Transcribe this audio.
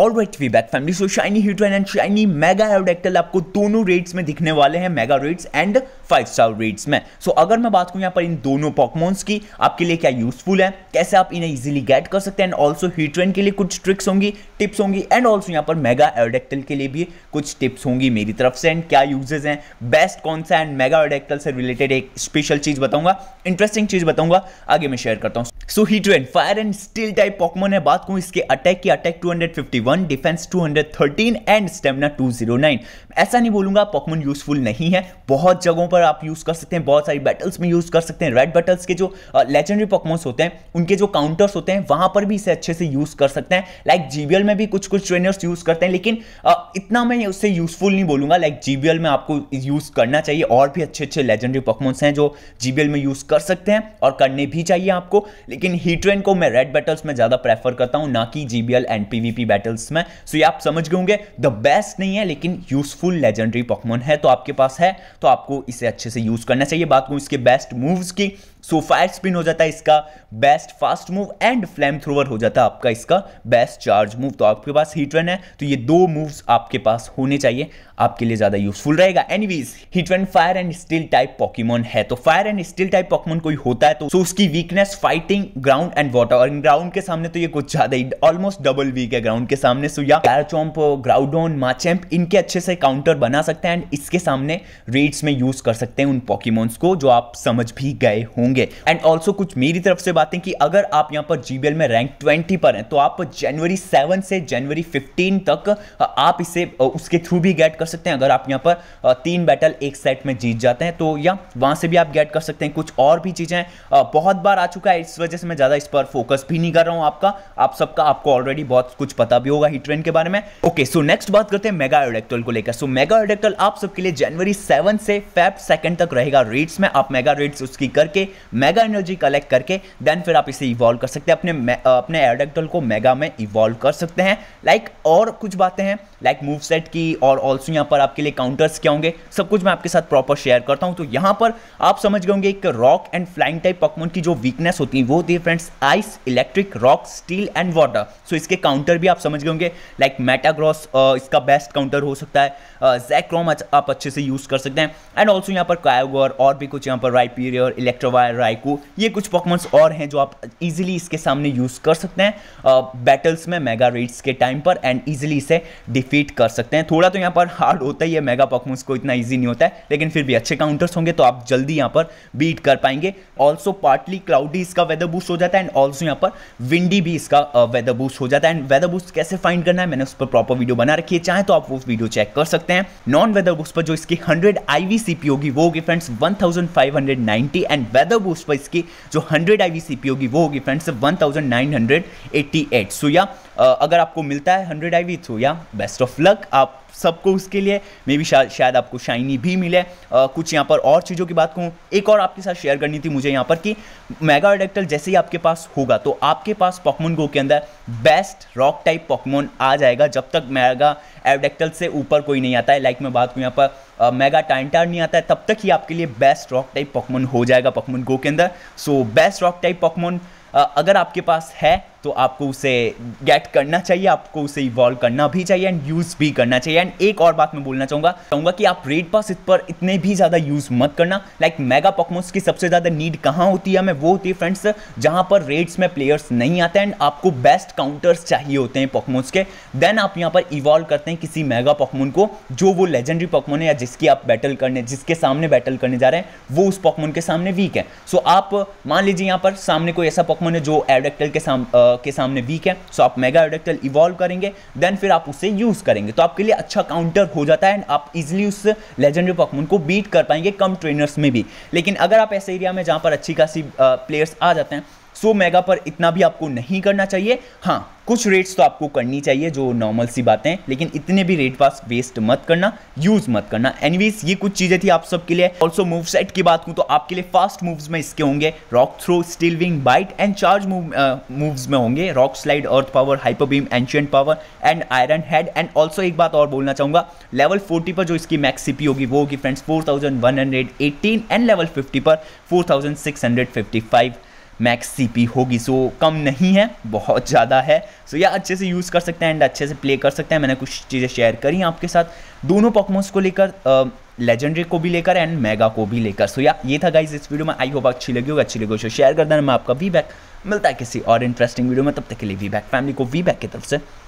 all right we back family so shiny Heatran and shiny mega Aerodactyl आपको दोनों raids में दिखने वाले हैं mega raids and five star raids में सो so, अगर मैं बात करूँ यहाँ पर इन दोनों पॉकमोन्स की आपके लिए क्या यूजफुल है कैसे आप इन्हें इजीली गेट कर सकते हैं एंड ऑल्सो हीट्रेन के लिए कुछ ट्रिक्स होंगी टिप्स होंगी एंड ऑल्सो यहाँ पर मेगा एवडेक्टल के लिए भी कुछ टिप्स होंगी मेरी तरफ से एंड क्या यूजेज हैं बेस्ट कौन सा एंड मेगा एवडेक्टल से रिलेटेड एक स्पेशल चीज़ बताऊंगा इंटरेस्टिंग चीज़ बताऊंगा आगे मैं शेयर करता हूँ so Heatran fire and steel type Pokemon है बात करूँ इसके अटैक की attack two one defense 213 and stamina 209 ऐसा नहीं बोलूंगा पॉकमोन यूजफुल नहीं है बहुत जगहों पर आप यूज़ कर सकते हैं बहुत सारी बैटल्स में यूज़ कर सकते हैं रेड बैटल्स के जो लेजेंडरी पॉकमोन्स होते हैं उनके जो काउंटर्स होते हैं वहां पर भी इसे अच्छे से यूज़ कर सकते हैं लाइक जीबीएल में भी कुछ कुछ ट्रेनर्स यूज़ करते हैं लेकिन इतना मैं उससे यूज़फुल नहीं बोलूंगा लाइक जीबीएल में आपको यूज़ करना चाहिए और भी अच्छे अच्छे लेजेंडरी पॉकमोन्स हैं जो जीबीएल में यूज़ कर सकते हैं और करने भी चाहिए आपको लेकिन ही ट्रेन को मैं रेड बैटल्स में ज़्यादा प्रेफर करता हूँ ना कि GBL and PVP battle titles में सो ये आप समझ गए होंगे द बेस्ट नहीं है लेकिन यूजफुल लेजेंडरी पॉकमोन है तो आपके पास है तो आपको इसे अच्छे से यूज करना चाहिए बात को इसके बेस्ट मूव्स की सो फायर स्पिन हो जाता है इसका best fast move and flamethrower हो जाता है आपका इसका बेस्ट चार्ज मूव तो आपके पास हीट रन है तो ये दो मूव्स आपके पास होने चाहिए आपके लिए ज़्यादा यूजफुल रहेगा anyways Heatran fire and steel type Pokemon है तो fire and steel type Pokemon कोई होता है तो so उसकी weakness fighting ground and water और ग्राउंड के सामने तो ये कुछ ज़्यादा ही ऑलमोस्ट डबल वीक है ग्राउंड के सामने सो या पैराचॉम्प ग्राउडोन माचैम्प इनके अच्छे से काउंटर बना सकते हैं एंड इसके सामने रेड्स में यूज कर सकते हैं उन पॉकीमोन्स को जो आप समझ भी गए होंगे होंगे एंड ऑल्सो कुछ मेरी तरफ से बातें कि अगर आप यहाँ पर जी में रैंक ट्वेंटी पर हैं तो आप जनवरी सेवन से जनवरी फिफ्टीन तक आप इसे उसके थ्रू भी गेट कर सकते हैं अगर आप यहाँ पर तीन बैटल एक सेट में जीत जाते हैं तो या वहाँ से भी आप गेट कर सकते हैं कुछ और भी चीज़ें बहुत बार आ चुका है इस वजह से मैं ज़्यादा इस पर फोकस भी नहीं कर रहा हूँ आपका आप सबका आपको ऑलरेडी बहुत कुछ पता भी होगा हिट ट्रेन के बारे में ओके सो नेक्स्ट बात करते हैं मेगा एडेक्टल को लेकर सो मेगा एडेक्टल आप सबके लिए जनवरी सेवन से फैब सेकेंड तक रहेगा रेट्स में आप मेगा रेट्स उसकी करके मेगा एनर्जी कलेक्ट करके देन फिर आप इसे इवॉल्व कर सकते हैं अपने अपने एयरडेक्टल को मेगा में इवॉल्व कर सकते हैं लाइक और कुछ बातें हैं लाइक मूव सेट की और ऑल्सो यहाँ पर आपके लिए काउंटर्स क्या होंगे सब कुछ मैं आपके साथ प्रॉपर शेयर करता हूँ तो यहाँ पर आप समझ गए होंगे एक rock and flying type Pokemon की जो वीकनेस होती है वो होती है friends ice electric rock steel and water so इसके काउंटर भी आप समझ गए होंगे लाइक मेटाग्रॉस uh, इसका बेस्ट काउंटर हो सकता है uh, जैक्रॉम आप अच्छे से यूज़ कर सकते हैं एंड ऑल्सो यहाँ पर कायोगर और भी कुछ यहाँ पर राइपीरियर इलेक्ट्रोवायर राइको ये कुछ पॉकमोन्स और हैं जो आप इजीली इसके सामने यूज़ कर सकते हैं बैटल्स uh, में मेगा रेड्स के टाइम पर एंड ईजिली इसे डिफ डिफीट कर सकते हैं थोड़ा तो यहाँ पर हार्ड होता ही है मेगा पॉकमोस को इतना ईजी नहीं होता है लेकिन फिर भी अच्छे काउंटर्स होंगे तो आप जल्दी यहाँ पर बीट कर पाएंगे ऑल्सो पार्टली क्लाउडी इसका वेदर बूस्ट हो जाता है एंड ऑल्सो यहाँ पर विंडी भी इसका वेदर बूस्ट हो जाता है एंड वेदर बूस्ट कैसे फाइंड करना है मैंने उस पर प्रॉपर वीडियो बना रखी है चाहे तो आप वो वीडियो चेक कर सकते हैं नॉन वेदर बूस्ट पर जो इसकी हंड्रेड आई होगी वो होगी friends one and weather boost पर इसकी जो हंड्रेड आई होगी वो होगी friends one thousand nine hundred so या अगर आपको मिलता है हंड्रेड आई वी थ्रू या बेस्ट ऑफ लक आप सबको उसके लिए मे बी शा, शायद आपको शाइनी भी मिले आ, कुछ यहाँ पर और चीज़ों की बात कहूँ एक और आपके साथ शेयर करनी थी मुझे यहाँ पर कि मेगा एडेक्टल जैसे ही आपके पास होगा तो आपके पास पॉकमोन गो के अंदर बेस्ट रॉक टाइप पॉकमोन आ जाएगा जब तक मेगा एडेक्टल से ऊपर कोई नहीं आता है लाइक मैं बात हूँ यहाँ पर आ, मेगा टाइंटार नहीं आता है तब तक ही आपके लिए बेस्ट रॉक टाइप पॉकमोन हो जाएगा पॉकमोन गो के अंदर so best rock type Pokemon अगर आपके पास है तो आपको उसे गेट करना चाहिए आपको उसे इवॉल्व करना भी चाहिए एंड यूज़ भी करना चाहिए एंड एक और बात मैं बोलना चाहूँगा चाहूँगा कि आप रेड पास इस पर इतने भी ज़्यादा यूज़ मत करना लाइक मेगा पॉकमोस की सबसे ज़्यादा नीड कहाँ होती है हमें वो होती है फ्रेंड्स जहाँ पर रेड्स में प्लेयर्स नहीं आते एंड आपको बेस्ट काउंटर्स चाहिए होते हैं पॉकमोस के देन आप यहाँ पर इवॉल्व करते हैं किसी मेगा पॉकमोन को जो वो लेजेंडरी पॉकमोन है या जिसकी आप बैटल करने जिसके सामने बैटल करने जा रहे हैं वो उस पॉकमोन के सामने वीक है सो आप मान लीजिए यहाँ पर सामने कोई ऐसा पॉकमोन है जो एडेक्टल के सामने के सामने वीक है सो आप मेगा एडक्टल इवॉल्व करेंगे देन फिर आप उसे यूज़ करेंगे तो आपके लिए अच्छा काउंटर हो जाता है एंड आप इजिली उस लेजेंडरी पॉकमोन को बीट कर पाएंगे कम ट्रेनर्स में भी लेकिन अगर आप ऐसे एरिया में जहाँ पर अच्छी खासी प्लेयर्स आ जाते हैं सो मेगा पर इतना भी आपको नहीं करना चाहिए हाँ कुछ रेट्स तो आपको करनी चाहिए जो नॉर्मल सी बातें हैं लेकिन इतने भी रेट पास वेस्ट मत करना यूज़ मत करना एनवीज ये कुछ चीज़ें थी आप सबके लिए ऑल्सो मूव सेट की बात हूँ तो आपके लिए फास्ट मूव्स में इसके होंगे rock throw steel wing bite and charge moves में होंगे rock slide earth power hyper beam ancient power and iron head and also एक बात और बोलना चाहूँगा लेवल फोर्टी पर जो इसकी मैक्स होगी वो होगी friends four thousand one hundred and level fifty पर four thousand six hundred fifty five max CP होगी सो कम नहीं है बहुत ज़्यादा है सो या अच्छे से यूज़ कर सकते हैं एंड अच्छे से प्ले कर सकते हैं मैंने कुछ चीज़ें शेयर करी आपके साथ दोनों पॉकमोस को लेकर लेजेंडरी को भी लेकर एंड मेगा को भी लेकर सो या ये था गाइज इस वीडियो में आई होप अच्छी लगी होगी अच्छी लगी हो शेयर तो कर देना मैं आपका वी बैक मिलता है किसी और इंटरेस्टिंग वीडियो में तब तक के लिए वी बैक फैमिली को वी बैक की तरफ से